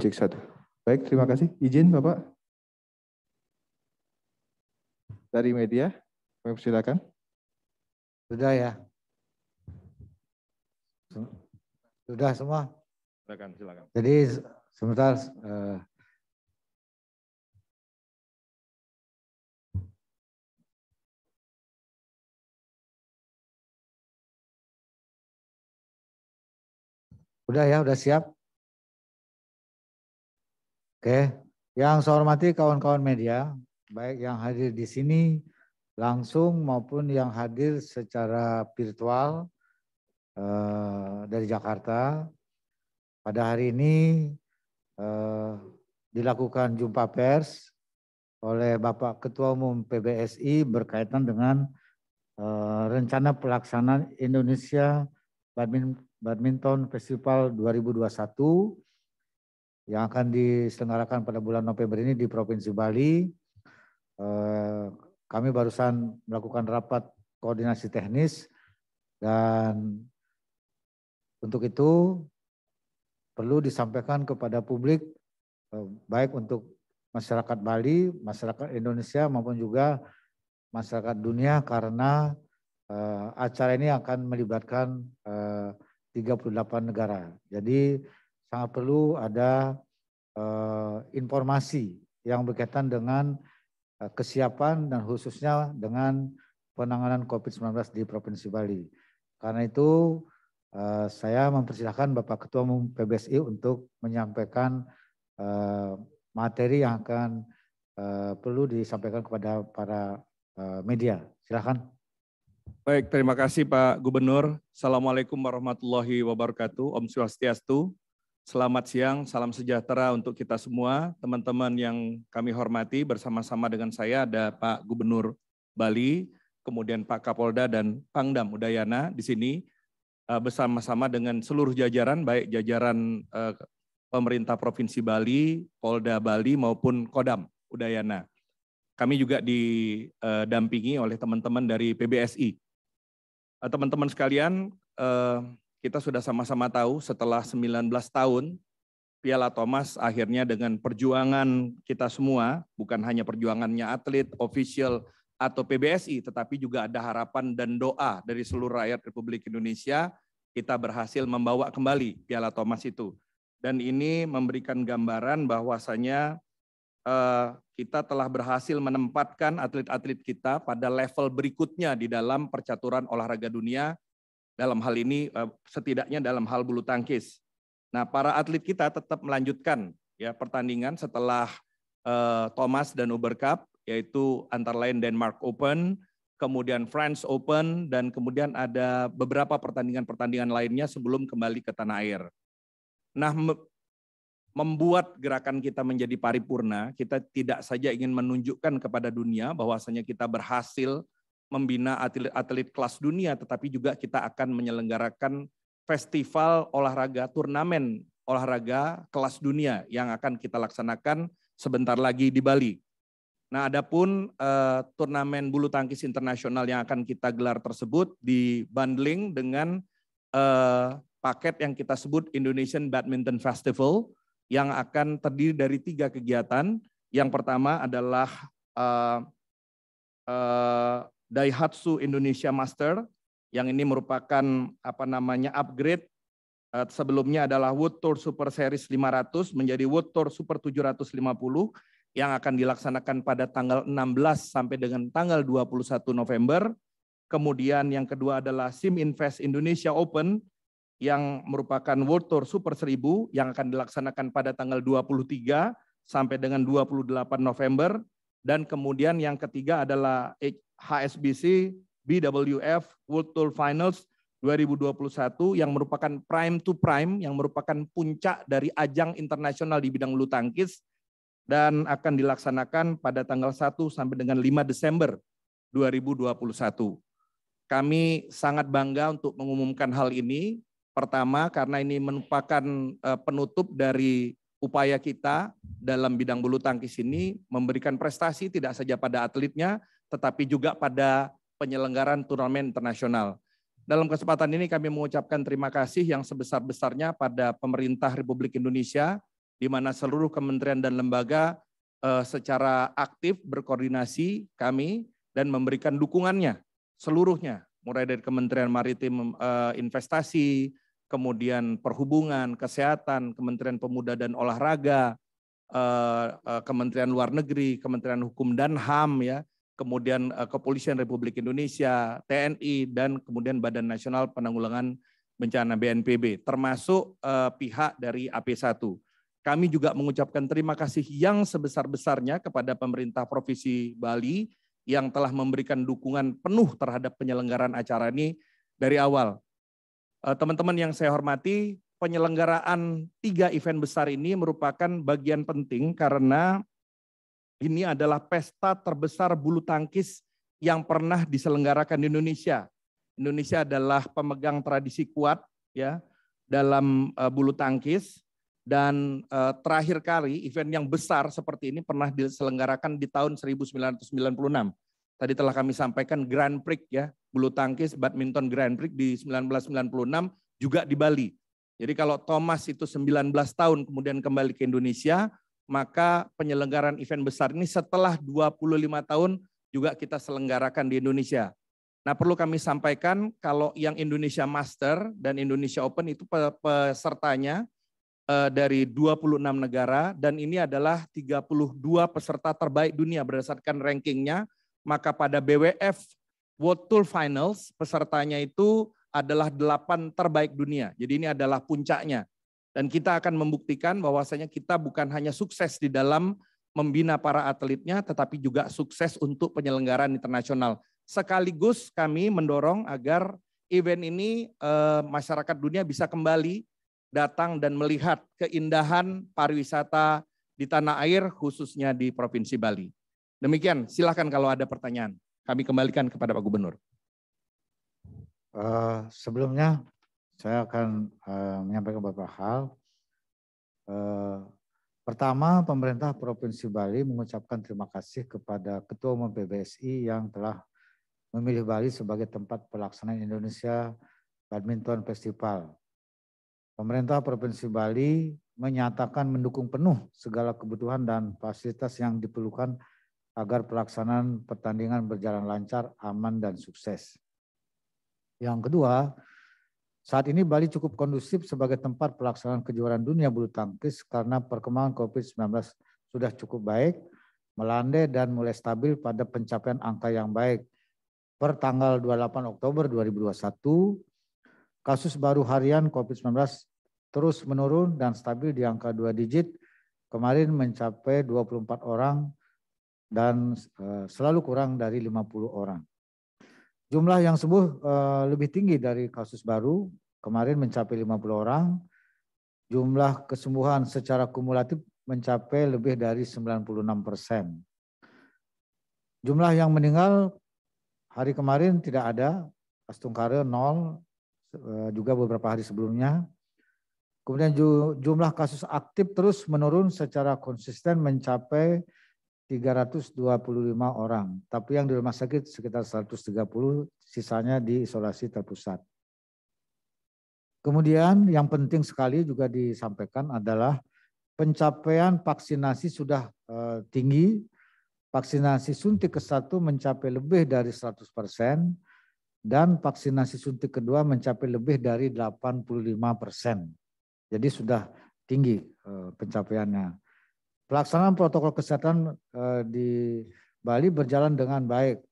Cek satu. Baik, terima kasih. Izin Bapak. Dari media, kami silakan. Sudah ya. Sudah semua. Silakan, silakan. Jadi sebentar. Uh, udah ya, udah siap. Oke, yang saya hormati kawan-kawan media, baik yang hadir di sini langsung maupun yang hadir secara virtual uh, dari Jakarta. Pada hari ini uh, dilakukan jumpa pers oleh Bapak Ketua Umum PBSI berkaitan dengan uh, rencana pelaksanaan Indonesia Badminton Festival 2021 yang akan diselenggarakan pada bulan November ini di Provinsi Bali. Eh, kami barusan melakukan rapat koordinasi teknis dan untuk itu perlu disampaikan kepada publik eh, baik untuk masyarakat Bali, masyarakat Indonesia maupun juga masyarakat dunia karena eh, acara ini akan melibatkan 38 negara. Jadi sangat perlu ada uh, informasi yang berkaitan dengan uh, kesiapan dan khususnya dengan penanganan COVID-19 di Provinsi Bali. Karena itu uh, saya mempersilahkan Bapak Ketua Umum PBSI untuk menyampaikan uh, materi yang akan uh, perlu disampaikan kepada para uh, media. Silakan. Baik, terima kasih Pak Gubernur. Assalamualaikum warahmatullahi wabarakatuh. Om Swastiastu. Selamat siang, salam sejahtera untuk kita semua. Teman-teman yang kami hormati, bersama-sama dengan saya ada Pak Gubernur Bali, kemudian Pak Kapolda dan Pangdam Udayana di sini eh, bersama-sama dengan seluruh jajaran, baik jajaran eh, pemerintah Provinsi Bali, Polda Bali maupun Kodam Udayana. Kami juga didampingi eh, oleh teman-teman dari PBSI. Teman-teman sekalian, kita sudah sama-sama tahu setelah 19 tahun Piala Thomas akhirnya dengan perjuangan kita semua, bukan hanya perjuangannya atlet, official, atau PBSI, tetapi juga ada harapan dan doa dari seluruh rakyat Republik Indonesia, kita berhasil membawa kembali Piala Thomas itu. Dan ini memberikan gambaran bahwasanya eh, kita telah berhasil menempatkan atlet-atlet kita pada level berikutnya di dalam percaturan olahraga dunia dalam hal ini eh, setidaknya dalam hal bulu tangkis. Nah, para atlet kita tetap melanjutkan ya pertandingan setelah uh, Thomas dan Uber Cup yaitu antara lain Denmark Open, kemudian France Open dan kemudian ada beberapa pertandingan-pertandingan lainnya sebelum kembali ke tanah air. Nah, membuat gerakan kita menjadi paripurna, kita tidak saja ingin menunjukkan kepada dunia bahwasanya kita berhasil membina atlet-atlet kelas dunia, tetapi juga kita akan menyelenggarakan festival olahraga, turnamen olahraga kelas dunia yang akan kita laksanakan sebentar lagi di Bali. Nah, adapun eh, turnamen bulu tangkis internasional yang akan kita gelar tersebut dibanding dengan eh, paket yang kita sebut Indonesian Badminton Festival yang akan terdiri dari tiga kegiatan. Yang pertama adalah eh, eh, Daihatsu Indonesia Master yang ini merupakan apa namanya upgrade eh, sebelumnya adalah Wood Tour Super Series 500 menjadi Wood Tour Super 750 yang akan dilaksanakan pada tanggal 16 sampai dengan tanggal 21 November. Kemudian yang kedua adalah SIM Invest Indonesia Open yang merupakan World Tour Super 1000 yang akan dilaksanakan pada tanggal 23 sampai dengan 28 November. Dan kemudian yang ketiga adalah HSBC BWF World Tour Finals 2021 yang merupakan prime to prime yang merupakan puncak dari ajang internasional di bidang bulu tangkis dan akan dilaksanakan pada tanggal 1 sampai dengan 5 Desember 2021. Kami sangat bangga untuk mengumumkan hal ini. Pertama karena ini merupakan eh, penutup dari upaya kita dalam bidang bulu tangkis ini memberikan prestasi tidak saja pada atletnya, tetapi juga pada penyelenggaran turnamen internasional. Dalam kesempatan ini kami mengucapkan terima kasih yang sebesar-besarnya pada pemerintah Republik Indonesia, di mana seluruh kementerian dan lembaga eh, secara aktif berkoordinasi kami dan memberikan dukungannya seluruhnya, mulai dari Kementerian Maritim eh, Investasi, kemudian perhubungan, kesehatan, Kementerian Pemuda dan Olahraga, eh, eh, Kementerian Luar Negeri, Kementerian Hukum dan HAM ya, kemudian eh, Kepolisian Republik Indonesia, TNI dan kemudian Badan Nasional Penanggulangan Bencana BNPB termasuk pihak dari AP1. Kami juga mengucapkan terima kasih yang sebesar-besarnya kepada pemerintah Provinsi Bali yang telah memberikan dukungan penuh terhadap penyelenggaraan acara ini dari awal. Eh, teman-teman yang saya hormati, penyelenggaraan tiga event besar ini merupakan bagian penting karena ini adalah pesta terbesar bulu tangkis yang pernah diselenggarakan di Indonesia. Indonesia adalah pemegang tradisi kuat ya dalam eh, bulu tangkis dan uh, terakhir kali event yang besar seperti ini pernah diselenggarakan di tahun 1996. Tadi telah kami sampaikan Grand Prix ya bulu tangkis badminton Grand Prix di 1996 juga di Bali. Jadi kalau Thomas itu 19 tahun kemudian kembali ke Indonesia, maka penyelenggaran event besar ini setelah 25 tahun juga kita selenggarakan di Indonesia. Nah perlu kami sampaikan kalau yang Indonesia Master dan Indonesia Open itu pesertanya eh, dari 26 negara dan ini adalah 32 peserta terbaik dunia berdasarkan rankingnya. Maka pada BWF World Tour Finals pesertanya itu adalah delapan terbaik dunia. Jadi ini adalah puncaknya. Dan kita akan membuktikan bahwasanya kita bukan hanya sukses di dalam membina para atletnya, tetapi juga sukses untuk penyelenggaraan internasional. Sekaligus kami mendorong agar event ini eh, masyarakat dunia bisa kembali datang dan melihat keindahan pariwisata di tanah air, khususnya di Provinsi Bali. Demikian, Silakan kalau ada pertanyaan kami kembalikan kepada Pak Gubernur. Uh, sebelumnya saya akan uh, menyampaikan beberapa hal. Uh, pertama, pemerintah Provinsi Bali mengucapkan terima kasih kepada Ketua Umum PBSI yang telah memilih Bali sebagai tempat pelaksanaan Indonesia Badminton Festival. Pemerintah Provinsi Bali menyatakan mendukung penuh segala kebutuhan dan fasilitas yang diperlukan agar pelaksanaan pertandingan berjalan lancar, aman, dan sukses. Yang kedua, saat ini Bali cukup kondusif sebagai tempat pelaksanaan kejuaraan dunia bulu tangkis karena perkembangan COVID-19 sudah cukup baik, melandai dan mulai stabil pada pencapaian angka yang baik. Per tanggal 28 Oktober 2021, kasus baru harian COVID-19 terus menurun dan stabil di angka dua digit, kemarin mencapai 24 orang dan eh, selalu kurang dari 50 orang. Jumlah yang sembuh eh, lebih tinggi dari kasus baru, kemarin mencapai 50 orang. Jumlah kesembuhan secara kumulatif mencapai lebih dari 96 persen. Jumlah yang meninggal hari kemarin tidak ada, Astungkare nol, eh, juga beberapa hari sebelumnya. Kemudian jumlah kasus aktif terus menurun secara konsisten mencapai 325 orang, tapi yang di rumah sakit sekitar 130, sisanya di isolasi terpusat. Kemudian yang penting sekali juga disampaikan adalah pencapaian vaksinasi sudah eh, tinggi, vaksinasi suntik ke-1 mencapai lebih dari 100 persen, dan vaksinasi suntik kedua mencapai lebih dari 85 persen. Jadi sudah tinggi eh, pencapaiannya. Pelaksanaan protokol kesehatan eh, di Bali berjalan dengan baik.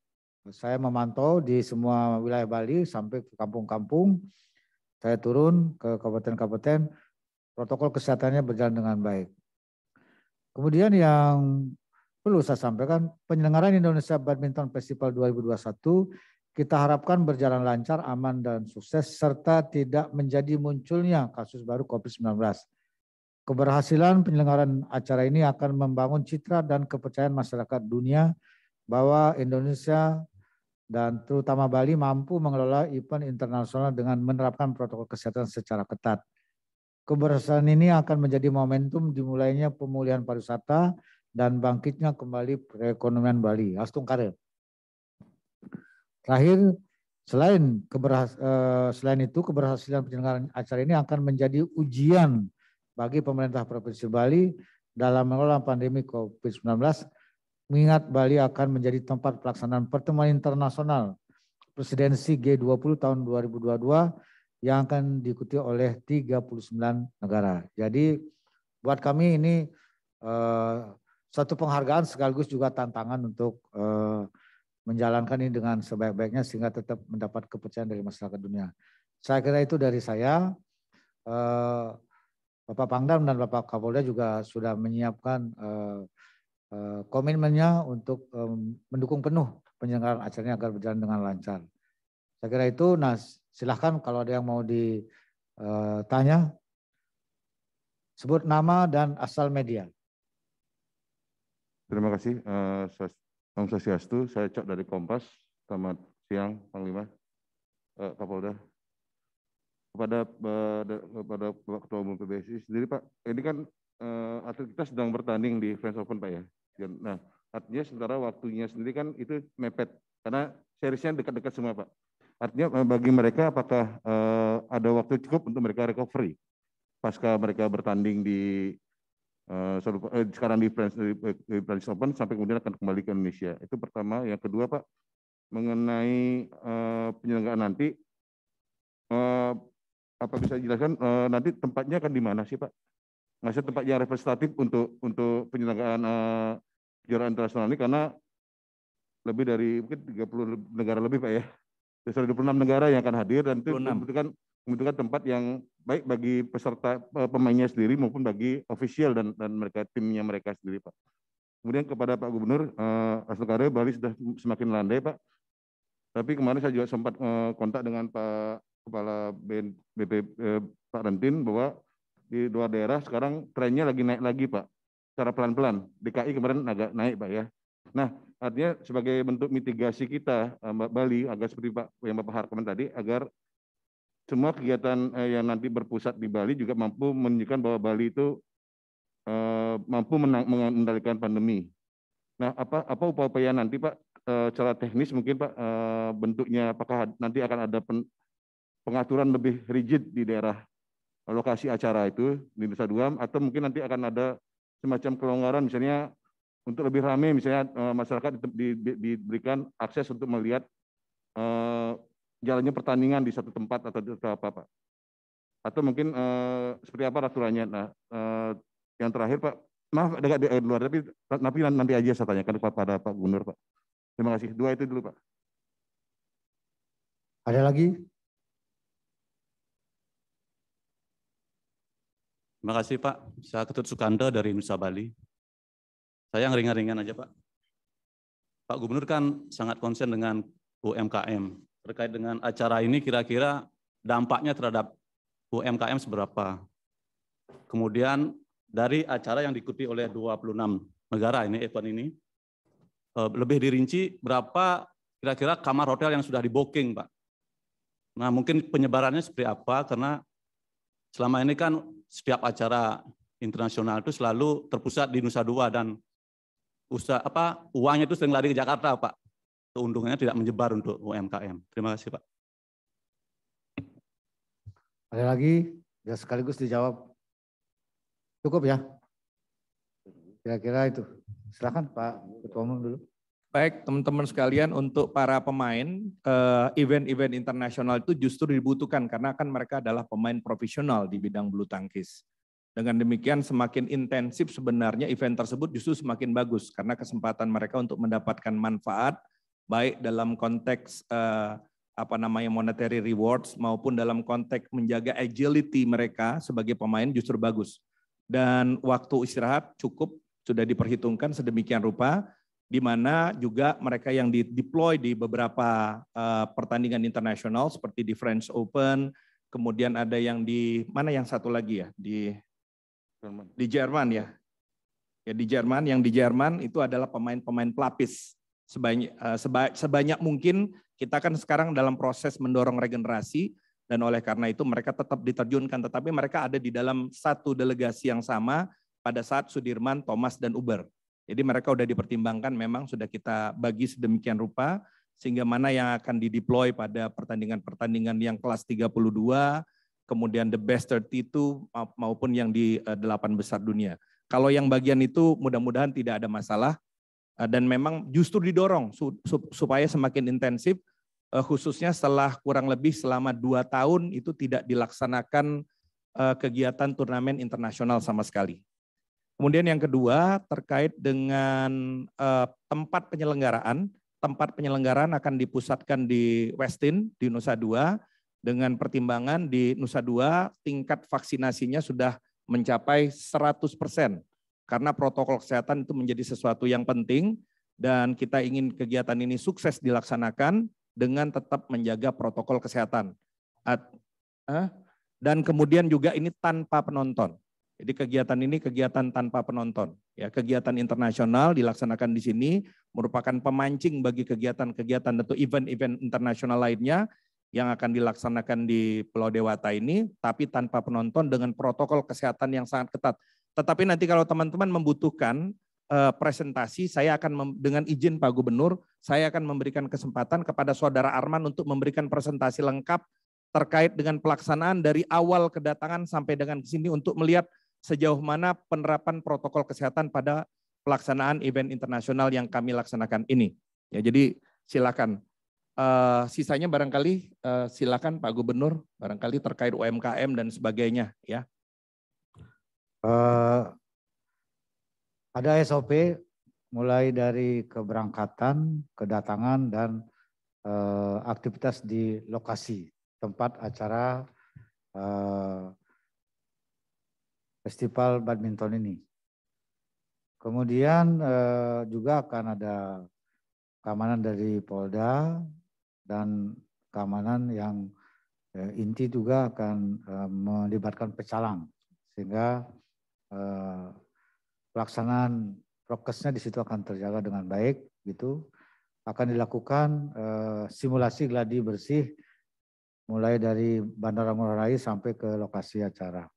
Saya memantau di semua wilayah Bali sampai ke kampung-kampung. Saya turun ke kabupaten-kabupaten. Protokol kesehatannya berjalan dengan baik. Kemudian yang perlu saya sampaikan, penyelenggaraan Indonesia Badminton Festival 2021 kita harapkan berjalan lancar, aman, dan sukses, serta tidak menjadi munculnya kasus baru COVID-19. Keberhasilan penyelenggaraan acara ini akan membangun citra dan kepercayaan masyarakat dunia bahwa Indonesia dan terutama Bali mampu mengelola event internasional dengan menerapkan protokol kesehatan secara ketat. Keberhasilan ini akan menjadi momentum dimulainya pemulihan pariwisata dan bangkitnya kembali perekonomian Bali. Astung Karir. Terakhir, selain keberhas eh, selain itu keberhasilan penyelenggaraan acara ini akan menjadi ujian bagi pemerintah Provinsi Bali dalam mengelola pandemi COVID-19 mengingat Bali akan menjadi tempat pelaksanaan pertemuan internasional presidensi G20 tahun 2022 yang akan diikuti oleh 39 negara. Jadi buat kami ini eh, satu penghargaan sekaligus juga tantangan untuk eh, menjalankan ini dengan sebaik-baiknya sehingga tetap mendapat kepercayaan dari masyarakat dunia. Saya kira itu dari saya. Eh, Bapak Pangdam dan Bapak Kapolda juga sudah menyiapkan uh, uh, komitmennya untuk um, mendukung penuh penyelenggaraan acaranya agar berjalan dengan lancar. Saya kira itu, nah silahkan kalau ada yang mau ditanya, sebut nama dan asal media. Terima kasih, uh, Om Saya Cok dari Kompas. Selamat siang, Panglima, uh, Kapolda kepada eh, kepada Ketua Umum PBSI sendiri Pak, ini kan uh, atlet kita sedang bertanding di French Open Pak ya. Nah, artinya sementara waktunya sendiri kan itu mepet karena seriesnya dekat-dekat semua Pak. Artinya eh, bagi mereka apakah uh, ada waktu cukup untuk mereka recovery pasca mereka bertanding di uh, sekarang di French, di French Open sampai kemudian akan kembali ke Indonesia. Itu pertama. Yang kedua Pak, mengenai uh, penyelenggaraan nanti, apa bisa dijelaskan e, nanti tempatnya akan di mana sih Pak? Maksudnya tempat yang representatif untuk untuk penyelenggaraan e, eh, kejuaraan internasional ini karena lebih dari mungkin 30 negara lebih Pak ya. puluh 26 negara yang akan hadir dan itu 26. membutuhkan membutuhkan tempat yang baik bagi peserta eh, pemainnya sendiri maupun bagi ofisial dan dan mereka timnya mereka sendiri Pak. Kemudian kepada Pak Gubernur, eh, Asal karya Bali sudah semakin landai Pak. Tapi kemarin saya juga sempat eh, kontak dengan Pak Kepala BP eh, Pak Rentin bahwa di dua daerah sekarang trennya lagi naik lagi Pak. Secara pelan-pelan. DKI kemarin agak naik Pak ya. Nah, artinya sebagai bentuk mitigasi kita eh, Mbak Bali agak seperti Pak yang Bapak Harkman tadi agar semua kegiatan eh, yang nanti berpusat di Bali juga mampu menunjukkan bahwa Bali itu mampu mengendalikan pandemi. Nah, apa apa upaya-upaya nanti Pak cara secara teknis mungkin Pak bentuknya apakah nanti akan ada pen, pengaturan lebih rigid di daerah lokasi acara itu di Nusa Dua atau mungkin nanti akan ada semacam kelonggaran misalnya untuk lebih ramai misalnya eh, masyarakat diberikan akses untuk melihat eh, jalannya pertandingan di satu tempat atau, atau apa Pak atau mungkin eh, seperti apa aturannya nah yang terakhir Pak maaf agak di luar tapi tapi nanti aja saya tanyakan kepada Pak Gubernur Pak terima kasih dua itu dulu Pak ada lagi Terima kasih Pak. Saya Ketut Sukanda dari Nusa Bali. Saya yang ringan-ringan aja Pak. Pak Gubernur kan sangat konsen dengan UMKM. Terkait dengan acara ini kira-kira dampaknya terhadap UMKM seberapa? Kemudian dari acara yang diikuti oleh 26 negara ini event ini, eh, lebih dirinci berapa kira-kira kamar hotel yang sudah diboking Pak? Nah mungkin penyebarannya seperti apa karena Selama ini kan setiap acara internasional itu selalu terpusat di Nusa Dua dan usaha apa uangnya itu sering lari ke Jakarta, Pak. Keuntungannya tidak menyebar untuk UMKM. Terima kasih, Pak. Ada lagi? Ya sekaligus dijawab. Cukup ya? Kira-kira itu. Silakan Pak Ketua Umum dulu. Baik, teman-teman sekalian, untuk para pemain, eh, event-event internasional itu justru dibutuhkan karena kan mereka adalah pemain profesional di bidang bulu tangkis. Dengan demikian, semakin intensif sebenarnya event tersebut justru semakin bagus karena kesempatan mereka untuk mendapatkan manfaat baik dalam konteks eh, apa namanya monetary rewards maupun dalam konteks menjaga agility mereka sebagai pemain justru bagus. Dan waktu istirahat cukup sudah diperhitungkan sedemikian rupa di mana juga mereka yang di deploy di beberapa uh, pertandingan internasional seperti di French Open, kemudian ada yang di mana yang satu lagi ya di Jerman. di Jerman ya. Ya di Jerman yang di Jerman itu adalah pemain-pemain pelapis sebanyak uh, seba, sebanyak mungkin kita kan sekarang dalam proses mendorong regenerasi dan oleh karena itu mereka tetap diterjunkan tetapi mereka ada di dalam satu delegasi yang sama pada saat Sudirman, Thomas dan Uber jadi mereka sudah dipertimbangkan memang sudah kita bagi sedemikian rupa sehingga mana yang akan dideploy pada pertandingan-pertandingan yang kelas 32, kemudian the best 32 maupun yang di eh, delapan besar dunia. Kalau yang bagian itu mudah-mudahan tidak ada masalah eh, dan memang justru didorong supaya semakin intensif eh, khususnya setelah kurang lebih selama dua tahun itu tidak dilaksanakan kegiatan turnamen internasional sama sekali. Kemudian yang kedua terkait dengan uh, tempat penyelenggaraan. Tempat penyelenggaraan akan dipusatkan di Westin di Nusa Dua dengan pertimbangan di Nusa Dua tingkat vaksinasinya sudah mencapai 100 persen karena protokol kesehatan itu menjadi sesuatu yang penting dan kita ingin kegiatan ini sukses dilaksanakan dengan tetap menjaga protokol kesehatan. At, eh, dan kemudian juga ini tanpa penonton. Jadi kegiatan ini kegiatan tanpa penonton. Ya, kegiatan internasional dilaksanakan di sini merupakan pemancing bagi kegiatan-kegiatan atau event-event internasional lainnya yang akan dilaksanakan di Pulau Dewata ini, tapi tanpa penonton dengan protokol kesehatan yang sangat ketat. Tetapi nanti kalau teman-teman membutuhkan uh, presentasi, saya akan dengan izin Pak Gubernur, saya akan memberikan kesempatan kepada Saudara Arman untuk memberikan presentasi lengkap terkait dengan pelaksanaan dari awal kedatangan sampai dengan sini untuk melihat sejauh mana penerapan protokol kesehatan pada pelaksanaan event internasional yang kami laksanakan ini. Ya, jadi silakan. Uh, sisanya barangkali uh, silakan Pak Gubernur barangkali terkait UMKM dan sebagainya ya. Uh, ada SOP mulai dari keberangkatan, kedatangan dan uh, aktivitas di lokasi tempat acara uh, festival badminton ini. Kemudian eh, juga akan ada keamanan dari Polda dan keamanan yang eh, inti juga akan eh, melibatkan pecalang sehingga eh, pelaksanaan prokesnya di situ akan terjaga dengan baik gitu. Akan dilakukan eh, simulasi gladi bersih mulai dari Bandara Ngurah Rai sampai ke lokasi acara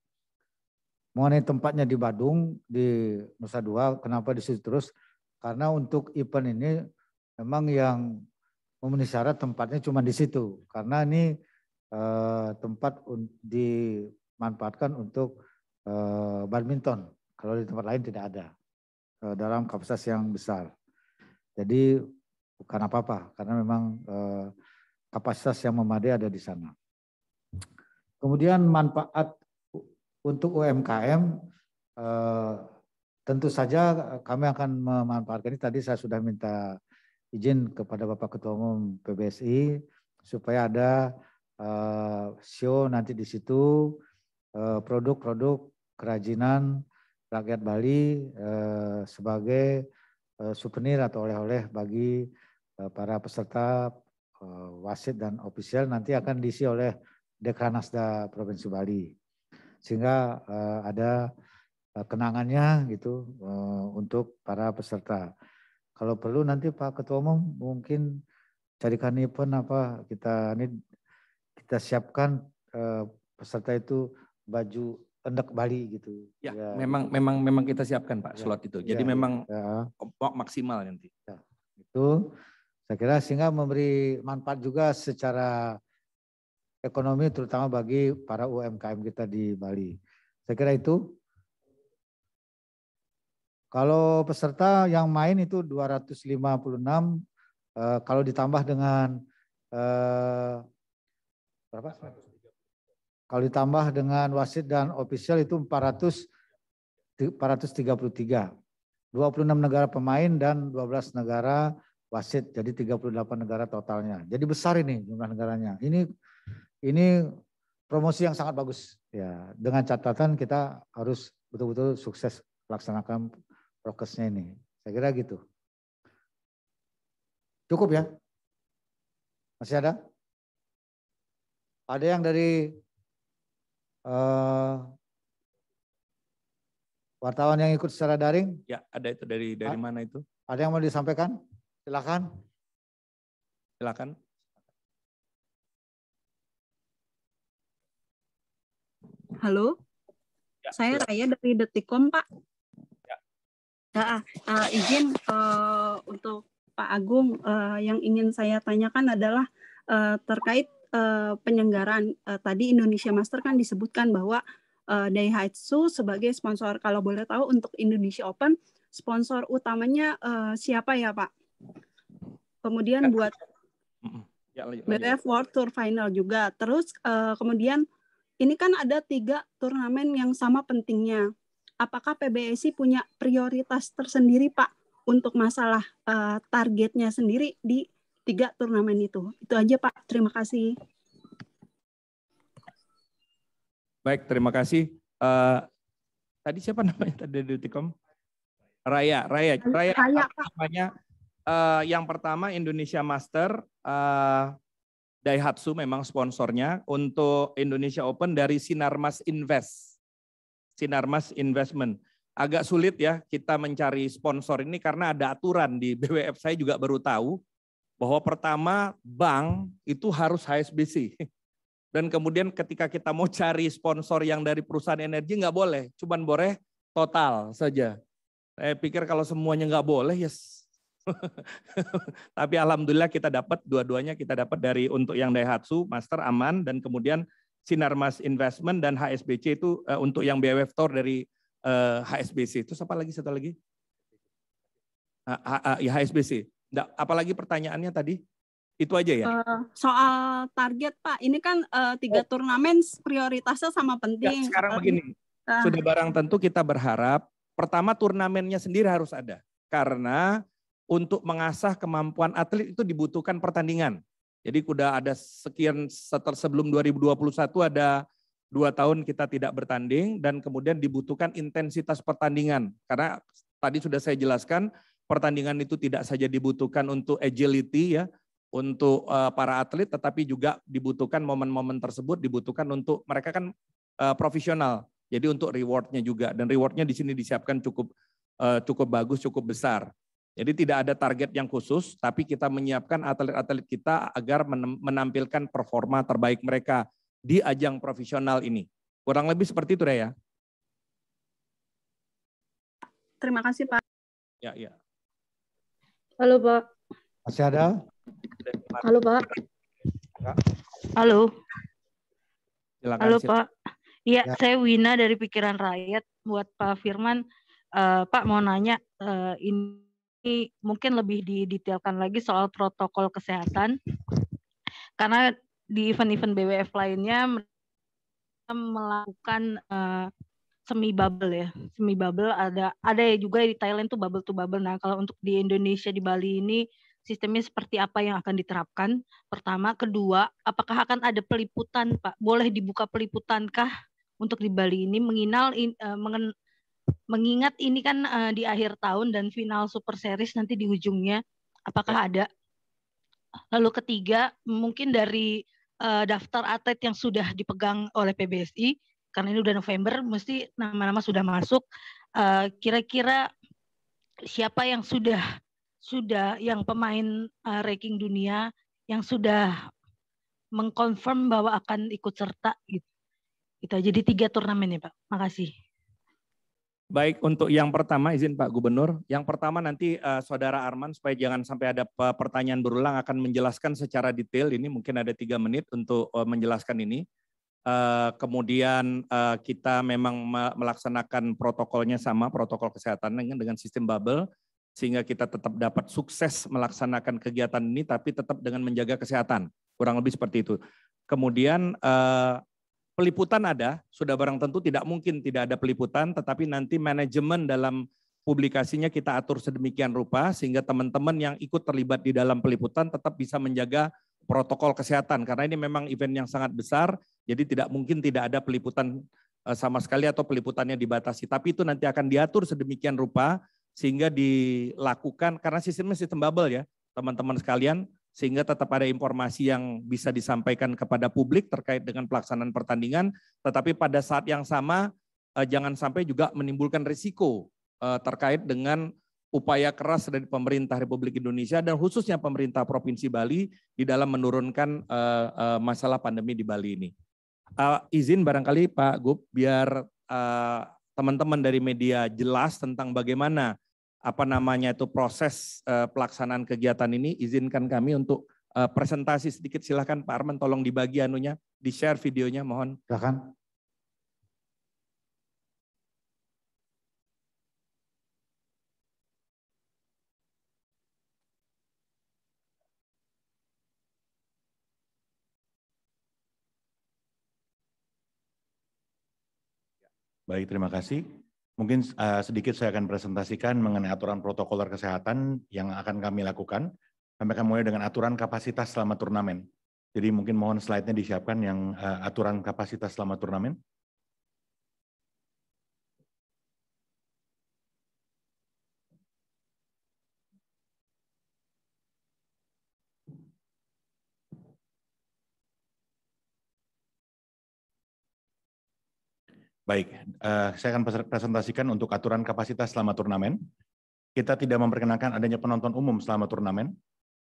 mengenai tempatnya di Badung di Nusa Dua kenapa di situ terus karena untuk event ini memang yang memenuhi syarat tempatnya cuma di situ karena ini eh, tempat dimanfaatkan untuk eh, badminton kalau di tempat lain tidak ada eh, dalam kapasitas yang besar jadi bukan apa-apa karena memang eh, kapasitas yang memadai ada di sana kemudian manfaat untuk UMKM eh, tentu saja eh, kami akan memanfaatkan ini. Tadi saya sudah minta izin kepada Bapak Ketua Umum PBSI supaya ada eh, show nanti di situ produk-produk kerajinan rakyat Bali sebagai souvenir atau oleh-oleh bagi para peserta wasit dan ofisial nanti akan diisi oleh Dekranasda Provinsi Bali sehingga uh, ada uh, kenangannya gitu uh, untuk para peserta. Kalau perlu nanti Pak Ketua Umum mungkin carikan event apa kita ini kita siapkan uh, peserta itu baju endek Bali gitu. Ya, ya. memang gitu. memang memang kita siapkan Pak ya, slot itu. Ya, Jadi ya, memang ya. maksimal nanti. Ya, itu saya kira sehingga memberi manfaat juga secara ekonomi terutama bagi para UMKM kita di Bali. Saya kira itu. Kalau peserta yang main itu 256, eh, kalau ditambah dengan eh, berapa? Kalau ditambah dengan wasit dan official itu 400 433. 26 negara pemain dan 12 negara wasit. Jadi 38 negara totalnya. Jadi besar ini jumlah negaranya. Ini ini promosi yang sangat bagus ya dengan catatan kita harus betul-betul sukses melaksanakan prokesnya ini saya kira gitu cukup ya masih ada ada yang dari uh, wartawan yang ikut secara daring ya ada itu dari dari ah. mana itu ada yang mau disampaikan silakan silakan Halo. Ya, saya ya. Raya dari Detikom, Pak. Ya. Nah, uh, izin uh, untuk Pak Agung uh, yang ingin saya tanyakan adalah uh, terkait uh, penyelenggaraan uh, tadi Indonesia Master kan disebutkan bahwa uh, Daihatsu sebagai sponsor kalau boleh tahu untuk Indonesia Open sponsor utamanya uh, siapa ya, Pak? Kemudian ya. buat ya, BF World Tour Final juga. Terus uh, kemudian ini kan ada tiga turnamen yang sama pentingnya. Apakah PBSI punya prioritas tersendiri, Pak, untuk masalah uh, targetnya sendiri di tiga turnamen itu? Itu aja, Pak. Terima kasih. Baik, terima kasih. Uh, tadi siapa namanya tadi di Dutikom? Raya, Raya, Raya. Raya namanya uh, yang pertama Indonesia Master. Uh, Daihatsu memang sponsornya untuk Indonesia Open dari Sinarmas Invest. Sinarmas Investment. Agak sulit ya kita mencari sponsor ini karena ada aturan di BWF saya juga baru tahu bahwa pertama bank itu harus HSBC. Dan kemudian ketika kita mau cari sponsor yang dari perusahaan energi nggak boleh, cuman boleh total saja. Saya pikir kalau semuanya nggak boleh ya Tapi alhamdulillah kita dapat dua-duanya kita dapat dari untuk yang Daihatsu Master aman dan kemudian Sinarmas Investment dan HSBC itu uh, untuk yang BWF Tor dari uh, eh, HSBC. Terus apa lagi satu lagi? Uh, uh, ya HSBC. Nggak, apalagi pertanyaannya tadi? Itu aja ya. Eh, soal target Pak, ini kan uh, tiga oh. turnamen prioritasnya sama penting. Ya, sekarang begini, uh. sudah barang tentu kita berharap pertama turnamennya sendiri harus ada karena untuk mengasah kemampuan atlet itu dibutuhkan pertandingan. Jadi sudah ada sekian sebelum 2021 ada dua tahun kita tidak bertanding dan kemudian dibutuhkan intensitas pertandingan karena tadi sudah saya jelaskan pertandingan itu tidak saja dibutuhkan untuk agility ya untuk eh, para atlet tetapi juga dibutuhkan momen-momen tersebut dibutuhkan untuk mereka kan eh, profesional jadi untuk rewardnya juga dan rewardnya di sini disiapkan cukup eh, cukup bagus cukup besar jadi tidak ada target yang khusus, tapi kita menyiapkan atlet-atlet kita agar menampilkan performa terbaik mereka di ajang profesional ini. Kurang lebih seperti itu, Raya. Terima kasih, Pak. Ya, ya. Halo, Pak. Masih ada? Halo, Pak. Halo. Silakan, Halo, Pak. Iya, ya. saya Wina dari Pikiran Rakyat. Buat Pak Firman, uh, Pak mau nanya, uh, ini mungkin lebih didetailkan lagi soal protokol kesehatan karena di event-event BWF lainnya melakukan uh, semi bubble ya semi bubble ada ada ya juga di Thailand tuh bubble to bubble nah kalau untuk di Indonesia di Bali ini sistemnya seperti apa yang akan diterapkan pertama kedua apakah akan ada peliputan Pak boleh dibuka peliputankah untuk di Bali ini mengenal uh, mengen, mengingat ini kan uh, di akhir tahun dan final Super Series nanti di ujungnya apakah ya. ada? Lalu ketiga, mungkin dari uh, daftar atlet yang sudah dipegang oleh PBSI karena ini udah November mesti nama-nama sudah masuk. Eh, kira-kira uh, siapa yang sudah sudah yang pemain uh, ranking dunia yang sudah mengkonfirm bahwa akan ikut serta gitu. Itu jadi tiga turnamen ya Pak. Makasih. Baik, untuk yang pertama izin Pak Gubernur. Yang pertama nanti uh, Saudara Arman supaya jangan sampai ada pertanyaan berulang akan menjelaskan secara detail. Ini mungkin ada tiga menit untuk uh, menjelaskan ini. Uh, kemudian uh, kita memang melaksanakan protokolnya sama, protokol kesehatan dengan, dengan sistem bubble, sehingga kita tetap dapat sukses melaksanakan kegiatan ini, tapi tetap dengan menjaga kesehatan. Kurang lebih seperti itu. Kemudian uh, peliputan ada, sudah barang tentu tidak mungkin tidak ada peliputan, tetapi nanti manajemen dalam publikasinya kita atur sedemikian rupa sehingga teman-teman yang ikut terlibat di dalam peliputan tetap bisa menjaga protokol kesehatan karena ini memang event yang sangat besar, jadi tidak mungkin tidak ada peliputan eh, sama sekali atau peliputannya dibatasi. Tapi itu nanti akan diatur sedemikian rupa sehingga dilakukan karena sistemnya sistem bubble ya, teman-teman sekalian sehingga tetap ada informasi yang bisa disampaikan kepada publik terkait dengan pelaksanaan pertandingan, tetapi pada saat yang sama eh, jangan sampai juga menimbulkan risiko eh, terkait dengan upaya keras dari pemerintah Republik Indonesia dan khususnya pemerintah Provinsi Bali di dalam menurunkan eh, masalah pandemi di Bali ini. Izin barangkali Pak Gub biar teman-teman dari media jelas tentang bagaimana apa namanya itu proses uh, pelaksanaan kegiatan ini izinkan kami untuk uh, presentasi sedikit silahkan Pak Arman tolong dibagi anunya di share videonya mohon silahkan Baik, terima kasih. Mungkin uh, sedikit saya akan presentasikan mengenai aturan protokoler kesehatan yang akan kami lakukan. Kami akan mulai dengan aturan kapasitas selama turnamen. Jadi mungkin mohon slide-nya disiapkan yang uh, aturan kapasitas selama turnamen. Baik, uh, saya akan presentasikan untuk aturan kapasitas selama turnamen. Kita tidak memperkenankan adanya penonton umum selama turnamen.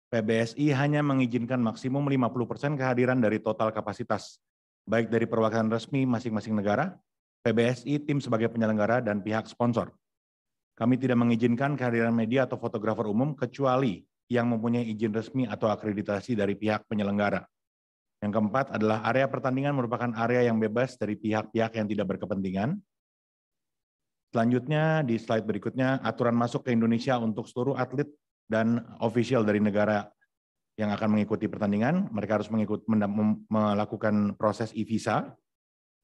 PBSI hanya mengizinkan maksimum 50% kehadiran dari total kapasitas, baik dari perwakilan resmi masing-masing negara, PBSI, tim sebagai penyelenggara, dan pihak sponsor. Kami tidak mengizinkan kehadiran media atau fotografer umum kecuali yang mempunyai izin resmi atau akreditasi dari pihak penyelenggara. Yang keempat adalah area pertandingan merupakan area yang bebas dari pihak-pihak yang tidak berkepentingan. Selanjutnya di slide berikutnya aturan masuk ke Indonesia untuk seluruh atlet dan ofisial dari negara yang akan mengikuti pertandingan, mereka harus mengikut melakukan proses e-visa.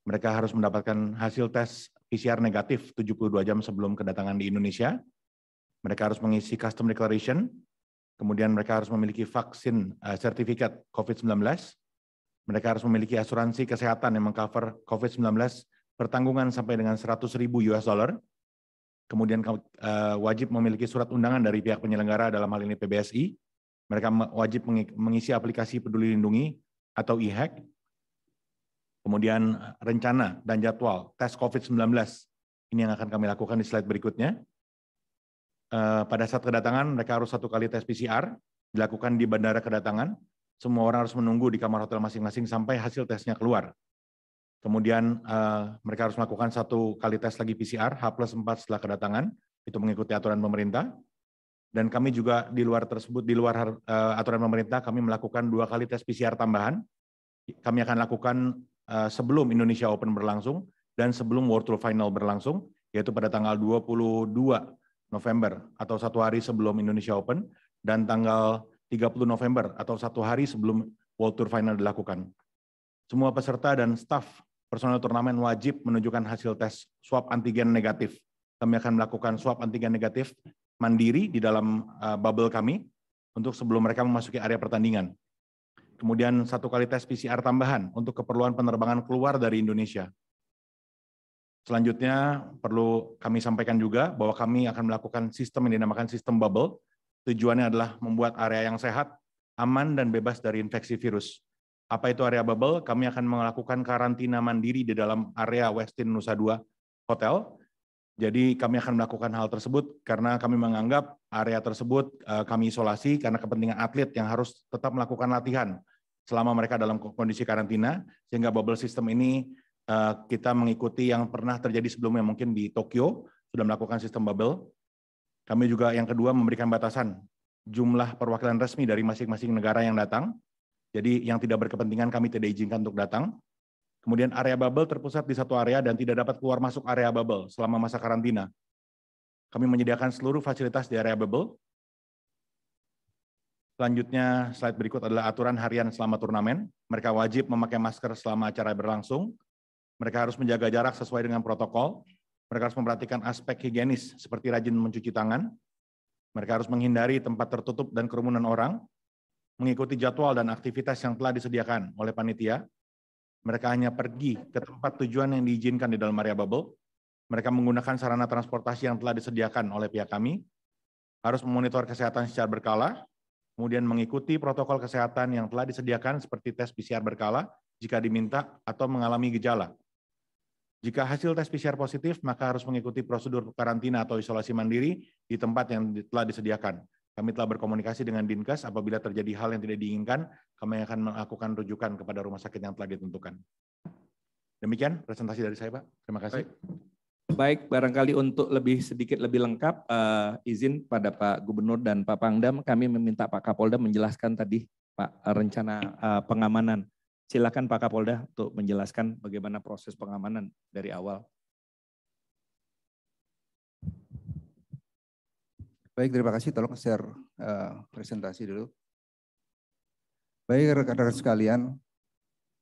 Mereka harus mendapatkan hasil tes PCR negatif 72 jam sebelum kedatangan di Indonesia. Mereka harus mengisi custom declaration, kemudian mereka harus memiliki vaksin eh, sertifikat COVID-19 mereka harus memiliki asuransi kesehatan yang mengcover COVID-19 pertanggungan sampai dengan 100 ribu US dollar. Kemudian eh, wajib memiliki surat undangan dari pihak penyelenggara dalam hal ini PBSI. Mereka wajib mengisi aplikasi peduli lindungi atau e-hack. Kemudian rencana dan jadwal tes COVID-19. Ini yang akan kami lakukan di slide berikutnya. Eh, pada saat kedatangan, mereka harus satu kali tes PCR dilakukan di bandara kedatangan semua orang harus menunggu di kamar hotel masing-masing sampai hasil tesnya keluar. Kemudian eh, mereka harus melakukan satu kali tes lagi PCR, H plus 4 setelah kedatangan, itu mengikuti aturan pemerintah. Dan kami juga di luar tersebut, di luar eh, aturan pemerintah, kami melakukan dua kali tes PCR tambahan. Kami akan lakukan eh, sebelum Indonesia Open berlangsung dan sebelum World Tour Final berlangsung, yaitu pada tanggal 22 November atau satu hari sebelum Indonesia Open dan tanggal 30 November atau satu hari sebelum World Tour Final dilakukan. Semua peserta dan staf personel turnamen wajib menunjukkan hasil tes swab antigen negatif. Kami akan melakukan swab antigen negatif mandiri di dalam eh, bubble kami untuk sebelum mereka memasuki area pertandingan. Kemudian satu kali tes PCR tambahan untuk keperluan penerbangan keluar dari Indonesia. Selanjutnya perlu kami sampaikan juga bahwa kami akan melakukan sistem yang dinamakan sistem bubble Tujuannya adalah membuat area yang sehat, aman, dan bebas dari infeksi virus. Apa itu area bubble? Kami akan melakukan karantina mandiri di dalam area Westin Nusa Dua Hotel. Jadi kami akan melakukan hal tersebut karena kami menganggap area tersebut eh, kami isolasi karena kepentingan atlet yang harus tetap melakukan latihan selama mereka dalam kondisi karantina, sehingga bubble system ini eh, kita mengikuti yang pernah terjadi sebelumnya mungkin di Tokyo sudah melakukan sistem bubble kami juga yang kedua memberikan batasan jumlah perwakilan resmi dari masing-masing negara yang datang. Jadi yang tidak berkepentingan kami tidak izinkan untuk datang. Kemudian area bubble terpusat di satu area dan tidak dapat keluar masuk area bubble selama masa karantina. Kami menyediakan seluruh fasilitas di area bubble. Selanjutnya, slide berikut adalah aturan harian selama turnamen. Mereka wajib memakai masker selama acara berlangsung. Mereka harus menjaga jarak sesuai dengan protokol. Mereka harus memperhatikan aspek higienis seperti rajin mencuci tangan. Mereka harus menghindari tempat tertutup dan kerumunan orang, mengikuti jadwal dan aktivitas yang telah disediakan oleh panitia. Mereka hanya pergi ke tempat tujuan yang diizinkan di dalam area bubble. Mereka menggunakan sarana transportasi yang telah disediakan oleh pihak kami. Harus memonitor kesehatan secara berkala, kemudian mengikuti protokol kesehatan yang telah disediakan seperti tes PCR berkala jika diminta atau mengalami gejala jika hasil tes PCR positif, maka harus mengikuti prosedur karantina atau isolasi mandiri di tempat yang telah disediakan. Kami telah berkomunikasi dengan Dinkes apabila terjadi hal yang tidak diinginkan, kami akan melakukan rujukan kepada rumah sakit yang telah ditentukan. Demikian presentasi dari saya, Pak. Terima kasih. Baik, Baik barangkali untuk lebih sedikit lebih lengkap, uh, izin pada Pak Gubernur dan Pak Pangdam, kami meminta Pak Kapolda menjelaskan tadi Pak rencana uh, pengamanan Silakan Pak Kapolda untuk menjelaskan bagaimana proses pengamanan dari awal. Baik, terima kasih. Tolong share uh, presentasi dulu. Baik, rekan-rekan sekalian,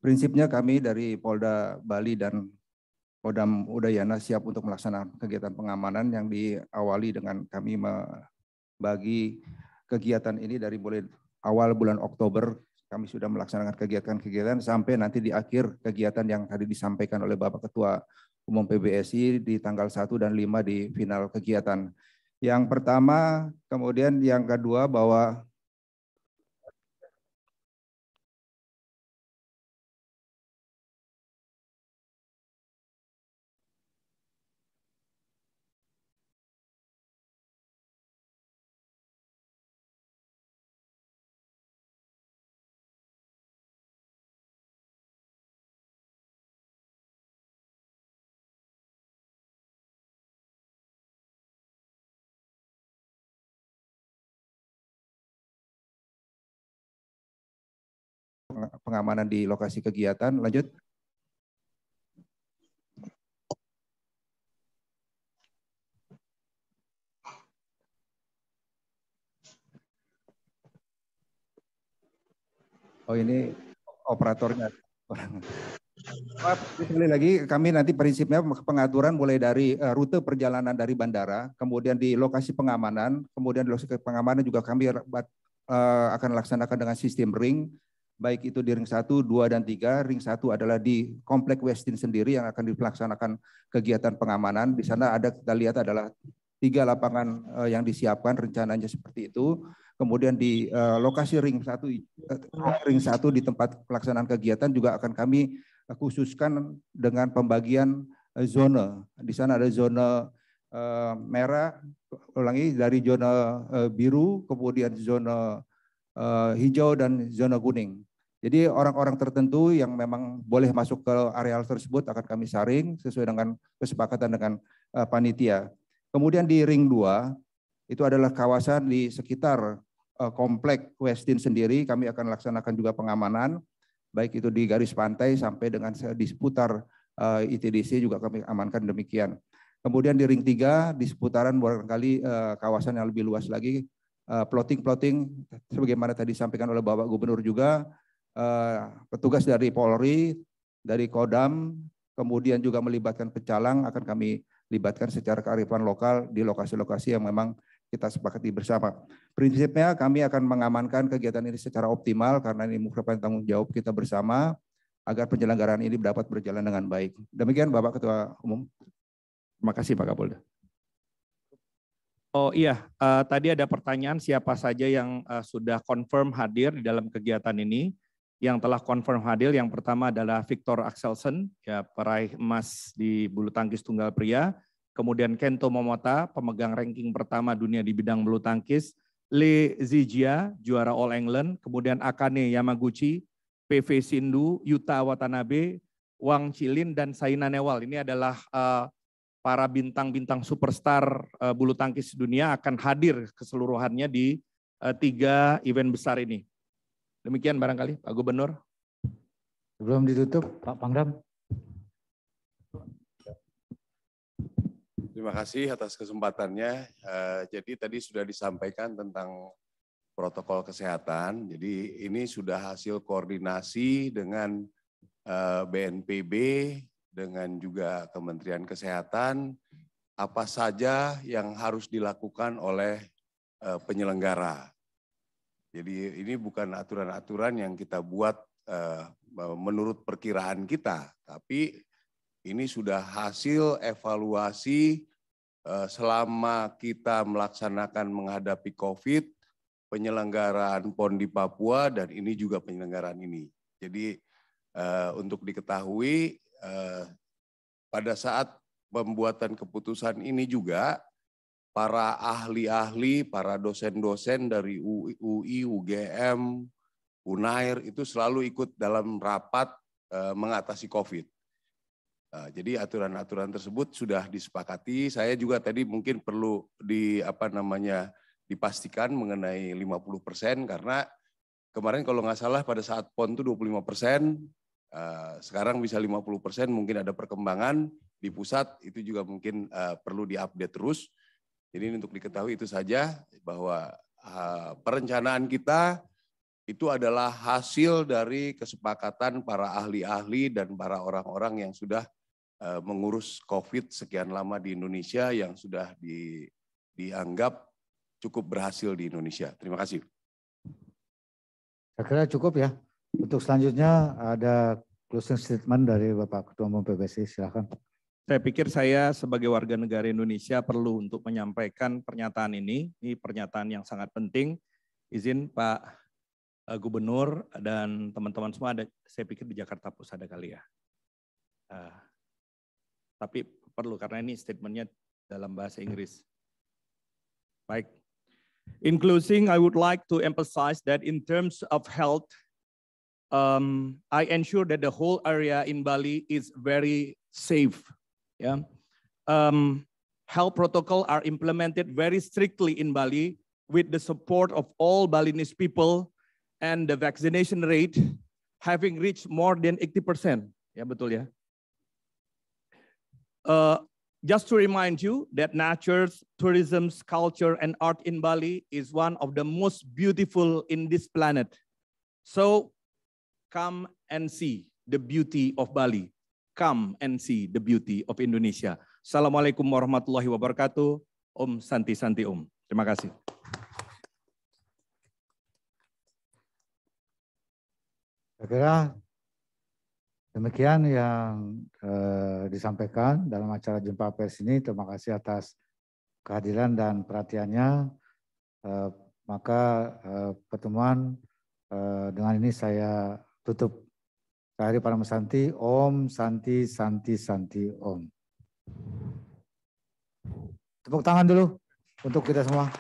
prinsipnya kami dari Polda Bali dan Kodam Udayana siap untuk melaksanakan kegiatan pengamanan yang diawali dengan kami membagi kegiatan ini dari mulai awal bulan Oktober kami sudah melaksanakan kegiatan-kegiatan sampai nanti di akhir kegiatan yang tadi disampaikan oleh Bapak Ketua Umum PBSI di tanggal 1 dan 5 di final kegiatan. Yang pertama, kemudian yang kedua bahwa pengamanan di lokasi kegiatan. Lanjut. Oh ini operatornya. sekali lagi kami nanti prinsipnya pengaturan mulai dari eh, rute perjalanan dari bandara, kemudian di lokasi pengamanan, kemudian di lokasi pengamanan juga kami eh, akan laksanakan dengan sistem ring, baik itu di ring 1, 2, dan 3. Ring 1 adalah di Komplek Westin sendiri yang akan dilaksanakan kegiatan pengamanan. Di sana ada kita lihat adalah tiga lapangan eh, yang disiapkan rencananya seperti itu. Kemudian di eh, lokasi ring 1 eh, ring 1 di tempat pelaksanaan kegiatan juga akan kami khususkan dengan pembagian zona. Di sana ada zona merah, ulangi dari zona biru, kemudian zona uh, hijau dan zona kuning. Jadi orang-orang tertentu yang memang boleh masuk ke areal tersebut akan kami saring sesuai dengan kesepakatan dengan uh, panitia. Kemudian di ring 2 itu adalah kawasan di sekitar uh, komplek Westin sendiri kami akan laksanakan juga pengamanan baik itu di garis pantai sampai dengan di seputar uh, ITDC juga kami amankan demikian. Kemudian di ring 3 di seputaran barangkali uh, kawasan yang lebih luas lagi Eh, plotting-plotting sebagaimana tadi disampaikan oleh Bapak Gubernur juga eh, petugas dari Polri, dari Kodam, kemudian juga melibatkan pecalang akan kami libatkan secara kearifan lokal di lokasi-lokasi yang memang kita sepakati bersama. Prinsipnya kami akan mengamankan kegiatan ini secara optimal karena ini merupakan tanggung jawab kita bersama agar penyelenggaraan ini dapat berjalan dengan baik. Demikian Bapak Ketua Umum. Terima kasih Pak Kapolda. Oh iya, uh, tadi ada pertanyaan siapa saja yang uh, sudah confirm hadir di dalam kegiatan ini. Yang telah confirm hadir yang pertama adalah Victor Axelsen, ya peraih emas di bulu tangkis tunggal pria. Kemudian Kento Momota, pemegang ranking pertama dunia di bidang bulu tangkis. Lee Zijia, juara All England. Kemudian Akane Yamaguchi, PV Sindu Yuta Watanabe, Wang Chilin, dan Saina Newal. Ini adalah uh, para bintang-bintang superstar eh, bulu tangkis dunia akan hadir keseluruhannya di eh, tiga event besar ini. Demikian barangkali Pak Gubernur. Belum ditutup, Pak Pangdam. Terima kasih atas kesempatannya. Eh, jadi tadi sudah disampaikan tentang protokol kesehatan. Jadi ini sudah hasil koordinasi dengan BNPB, dengan juga Kementerian Kesehatan apa saja yang harus dilakukan oleh eh, penyelenggara. Jadi ini bukan aturan-aturan yang kita buat eh, menurut perkiraan kita, tapi ini sudah hasil evaluasi eh, selama kita melaksanakan menghadapi COVID, penyelenggaraan PON di Papua, dan ini juga penyelenggaraan ini. Jadi untuk diketahui eh, pada saat pembuatan keputusan ini juga para ahli-ahli, para dosen-dosen dari UI, UGM, Unair itu selalu ikut dalam rapat eh, mengatasi COVID. Eh, jadi aturan-aturan tersebut sudah disepakati. Saya juga tadi mungkin perlu di apa namanya dipastikan mengenai 50 persen karena kemarin kalau nggak salah pada saat PON itu 25 persen, Eh, sekarang bisa 50 persen, mungkin ada perkembangan di pusat, itu juga mungkin uh, perlu diupdate terus. Jadi untuk diketahui itu saja bahwa uh, perencanaan kita itu adalah hasil dari kesepakatan para ahli-ahli dan para orang-orang yang sudah uh, mengurus COVID sekian lama di Indonesia yang sudah di, dianggap cukup berhasil di Indonesia. Terima kasih. Saya kira cukup ya. Untuk selanjutnya ada closing statement dari Bapak Ketua Umum PBSI, silakan. Saya pikir saya sebagai warga negara Indonesia perlu untuk menyampaikan pernyataan ini. Ini pernyataan yang sangat penting. Izin Pak eh, Gubernur dan teman-teman semua ada, saya pikir di Jakarta Pusat ada kali ya. Uh, tapi perlu karena ini statementnya dalam bahasa Inggris. Baik. In closing, I would like to emphasize that in terms of health, um, I ensure that the whole area in Bali is very safe. Yeah. Um, health protocol are implemented very strictly in Bali with the support of all Balinese people and the vaccination rate having reached more than 80%. Yeah, betul ya. Uh, just to remind you that nature, tourism, culture, and art in Bali is one of the most beautiful in this planet. So Come and see the beauty of Bali. Come and see the beauty of Indonesia. Assalamualaikum warahmatullahi wabarakatuh. Om Santi Santi Om. Terima kasih. Saya kira demikian yang eh, disampaikan dalam acara jumpa pers ini. Terima kasih atas kehadiran dan perhatiannya. Eh, maka eh, pertemuan eh, dengan ini saya tutup Hari para Santi, Om Santi Santi Santi Om. Tepuk tangan dulu untuk kita semua.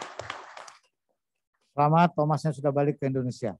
Selamat Thomasnya sudah balik ke Indonesia.